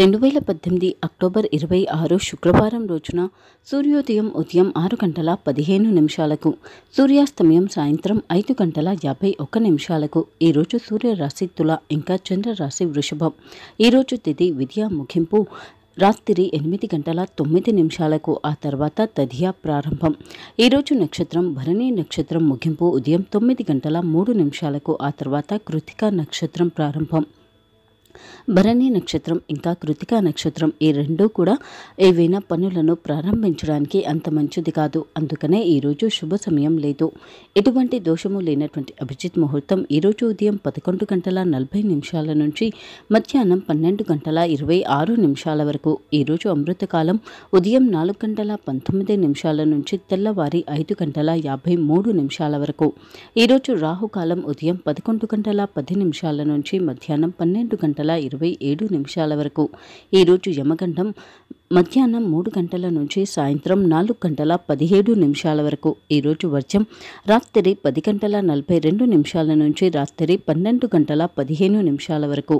రెండు వేల పద్దెనిమిది అక్టోబర్ ఇరవై ఆరు శుక్రవారం రోజున సూర్యోదయం ఉదయం ఆరు గంటల పదిహేను నిమిషాలకు సూర్యాస్తమయం సాయంత్రం ఐదు గంటల యాభై ఒక్క నిమిషాలకు ఈరోజు సూర్యరాశి తుల ఇంకా చంద్రరాశి వృషభం ఈరోజు తిథి విద్యా ముగింపు రాత్రి ఎనిమిది గంటల తొమ్మిది నిమిషాలకు ఆ తర్వాత తదియా ప్రారంభం ఈరోజు నక్షత్రం భరణి నక్షత్రం ముగింపు ఉదయం తొమ్మిది గంటల మూడు నిమిషాలకు ఆ తర్వాత కృతికా నక్షత్రం ప్రారంభం భరణి నక్షత్రం ఇంకా కృతికా నక్షత్రం ఈ రెండూ కూడా ఏవైనా పనులను ప్రారంభించడానికి అంత మంచిది కాదు అందుకనే ఈరోజు శుభ సమయం లేదు ఎటువంటి దోషము లేనటువంటి అభిజిత్ ముహూర్తం ఈరోజు ఉదయం పదకొండు గంటల నలభై నిమిషాల నుంచి మధ్యాహ్నం పన్నెండు గంటల ఇరవై ఆరు నిమిషాల వరకు ఈరోజు అమృతకాలం ఉదయం నాలుగు గంటల పంతొమ్మిది నిమిషాల నుంచి తెల్లవారి ఐదు గంటల యాభై మూడు నిమిషాల వరకు ఈరోజు రాహుకాలం ఉదయం పదకొండు గంటల పది నిమిషాల నుంచి మధ్యాహ్నం పన్నెండు గంటల గంటల ఇరవై ఏడు నిమిషాల వరకు ఈరోజు యమగండం మధ్యాహ్నం మూడు గంటల నుంచి సాయంత్రం నాలుగు గంటల పదిహేడు నిమిషాల వరకు ఈరోజు వర్షం రాత్రి పది గంటల నలభై రెండు నిమిషాల నుంచి రాత్రి పన్నెండు గంటల పదిహేను నిమిషాల వరకు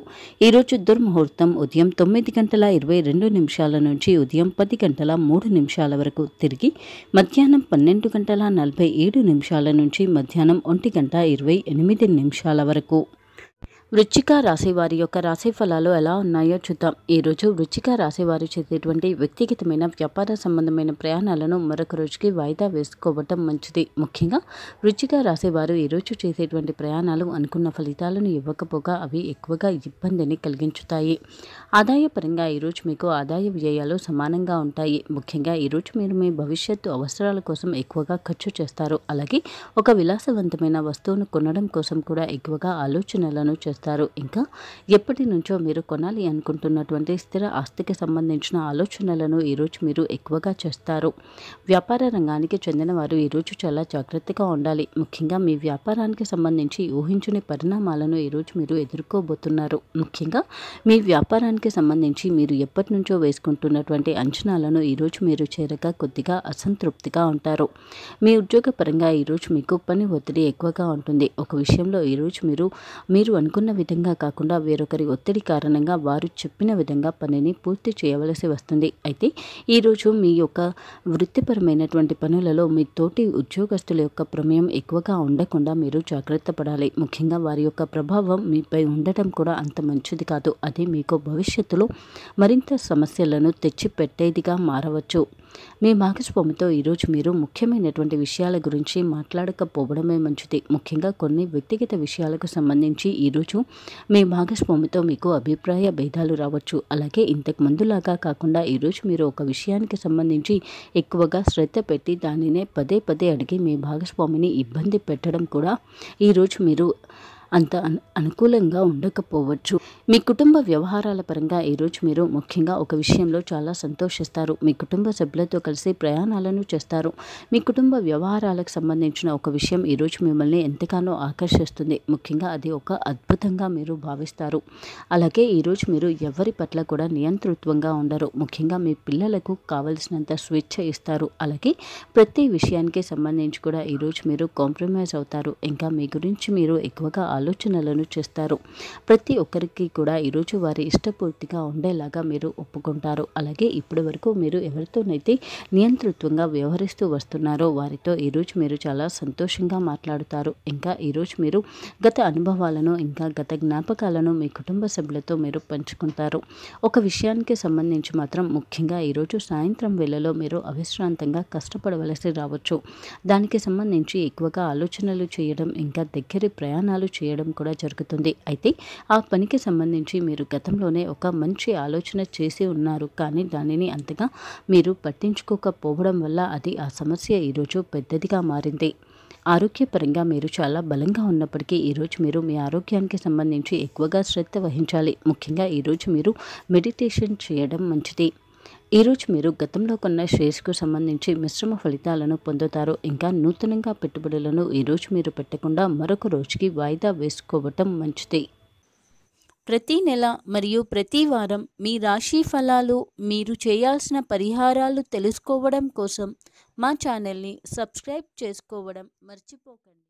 ఈరోజు దుర్ముహూర్తం ఉదయం తొమ్మిది గంటల ఇరవై రెండు నిమిషాల నుంచి ఉదయం పది గంటల మూడు నిమిషాల వరకు తిరిగి మధ్యాహ్నం పన్నెండు గంటల నలభై ఏడు నిమిషాల నుంచి మధ్యాహ్నం ఒంటి గంట ఇరవై ఎనిమిది నిమిషాల వరకు వృచ్చిక రాశి వారి యొక్క రాశి ఫలాలు ఎలా ఉన్నాయో చూద్దాం ఈరోజు వృచ్చిక రాశి వారు చేసేటువంటి వ్యక్తిగతమైన వ్యాపార సంబంధమైన ప్రయాణాలను మరొక రోజుకి వాయిదా వేసుకోవటం మంచిది ముఖ్యంగా వృచ్చిక రాశి వారు ఈరోజు చేసేటువంటి ప్రయాణాలు అనుకున్న ఫలితాలను ఇవ్వకపోగా అవి ఎక్కువగా ఇబ్బందిని కలిగించుతాయి ఆదాయపరంగా ఈరోజు మీకు ఆదాయ వ్యయాలు సమానంగా ఉంటాయి ముఖ్యంగా ఈరోజు మీరు మీ భవిష్యత్తు అవసరాల కోసం ఎక్కువగా ఖర్చు చేస్తారు అలాగే ఒక విలాసవంతమైన వస్తువును కొనడం కోసం కూడా ఎక్కువగా ఆలోచనలను చేస్తారు చేస్తారు ఇంకా ఎప్పటి నుంచో మీరు కొనాలి అనుకుంటున్నటువంటి స్థిర ఆస్తికి సంబంధించిన ఆలోచనలను ఈరోజు మీరు ఎక్కువగా చేస్తారు వ్యాపార రంగానికి చెందిన వారు ఈరోజు చాలా జాగ్రత్తగా ఉండాలి ముఖ్యంగా మీ వ్యాపారానికి సంబంధించి ఊహించని పరిణామాలను ఈరోజు మీరు ఎదుర్కోబోతున్నారు ముఖ్యంగా మీ వ్యాపారానికి సంబంధించి మీరు ఎప్పటి నుంచో వేసుకుంటున్నటువంటి అంచనాలను ఈరోజు మీరు చేరక కొద్దిగా అసంతృప్తిగా ఉంటారు మీ ఉద్యోగపరంగా ఈరోజు మీకు పని ఒత్తిడి ఎక్కువగా ఉంటుంది ఒక విషయంలో ఈరోజు మీరు మీరు అనుకున్న విధంగా కాకుండా వేరొకరి ఒత్తిడి కారణంగా వారు చెప్పిన విధంగా పనిని పూర్తి చేయవలసి వస్తుంది అయితే ఈరోజు మీ యొక్క వృత్తిపరమైనటువంటి పనులలో మీ తోటి ఉద్యోగస్తుల యొక్క ప్రమేయం ఎక్కువగా ఉండకుండా మీరు జాగ్రత్త పడాలి ముఖ్యంగా వారి యొక్క ప్రభావం మీపై ఉండటం కూడా అంత మంచిది కాదు అది మీకు భవిష్యత్తులో మరింత సమస్యలను తెచ్చిపెట్టేదిగా మారవచ్చు మీ మాగస్పోముతో ఈరోజు మీరు ముఖ్యమైనటువంటి విషయాల గురించి మాట్లాడకపోవడమే మంచిది ముఖ్యంగా కొన్ని వ్యక్తిగత విషయాలకు సంబంధించి ఈరోజు మీ భాగస్వామితో మీకు అభిప్రాయ భేదాలు రావచ్చు అలాగే ఇంతకు ముందులాగా కాకుండా ఈరోజు మీరు ఒక విషయానికి సంబంధించి ఎక్కువగా శ్రద్ధ పెట్టి దానినే పదే పదే అడిగి మీ భాగస్వామిని ఇబ్బంది పెట్టడం కూడా ఈరోజు మీరు అంత అనుకూలంగా ఉండకపోవచ్చు మీ కుటుంబ వ్యవహారాల పరంగా ఈరోజు మీరు ముఖ్యంగా ఒక విషయంలో చాలా సంతోషిస్తారు మీ కుటుంబ సభ్యులతో కలిసి ప్రయాణాలను చేస్తారు మీ కుటుంబ వ్యవహారాలకు సంబంధించిన ఒక విషయం ఈరోజు మిమ్మల్ని ఎంతగానో ఆకర్షిస్తుంది ముఖ్యంగా అది ఒక అద్భుతంగా మీరు భావిస్తారు అలాగే ఈరోజు మీరు ఎవరి పట్ల కూడా నియంతృత్వంగా ఉండరు ముఖ్యంగా మీ పిల్లలకు కావలసినంత స్వేచ్ఛ ఇస్తారు అలాగే ప్రతి విషయానికి సంబంధించి కూడా ఈరోజు మీరు కాంప్రమైజ్ అవుతారు ఇంకా మీ గురించి మీరు ఎక్కువగా ఆలోచించారు ఆలోచనలను చేస్తారు ప్రతి ఒక్కరికి కూడా ఈరోజు వారి ఇష్టపూర్తిగా ఉండేలాగా మీరు ఒప్పుకుంటారు అలాగే ఇప్పటి వరకు మీరు ఎవరితోనైతే నియంతృత్వంగా వ్యవహరిస్తూ వస్తున్నారో వారితో ఈరోజు మీరు చాలా సంతోషంగా మాట్లాడుతారు ఇంకా ఈరోజు మీరు గత అనుభవాలను ఇంకా గత జ్ఞాపకాలను మీ కుటుంబ సభ్యులతో మీరు పంచుకుంటారు ఒక విషయానికి సంబంధించి మాత్రం ముఖ్యంగా ఈరోజు సాయంత్రం వేళలో మీరు అవిశ్రాంతంగా కష్టపడవలసి రావచ్చు దానికి సంబంధించి ఎక్కువగా ఆలోచనలు చేయడం ఇంకా దగ్గర ప్రయాణాలు చేయడం చేయడం కూడా జరుగుతుంది అయితే ఆ పనికి సంబంధించి మీరు గతంలోనే ఒక మంచి ఆలోచన చేసి ఉన్నారు కానీ దానిని అంతగా మీరు పట్టించుకోకపోవడం వల్ల అది ఆ సమస్య ఈరోజు పెద్దదిగా మారింది ఆరోగ్యపరంగా మీరు చాలా బలంగా ఉన్నప్పటికీ ఈరోజు మీరు మీ ఆరోగ్యానికి సంబంధించి ఎక్కువగా శ్రద్ధ వహించాలి ముఖ్యంగా ఈరోజు మీరు మెడిటేషన్ చేయడం మంచిది ఈరోజు మీరు గతంలో కొన్న షేర్స్కు సంబంధించి మిశ్రమ ఫలితాలను పొందుతారు ఇంకా నూతనంగా పెట్టుబడులను ఈరోజు మీరు పెట్టకుండా మరొక రోజుకి వాయిదా వేసుకోవటం మంచిది ప్రతి నెల మరియు ప్రతి వారం మీ రాశి ఫలాలు మీరు చేయాల్సిన పరిహారాలు తెలుసుకోవడం కోసం మా ఛానల్ని సబ్స్క్రైబ్ చేసుకోవడం మర్చిపోకండి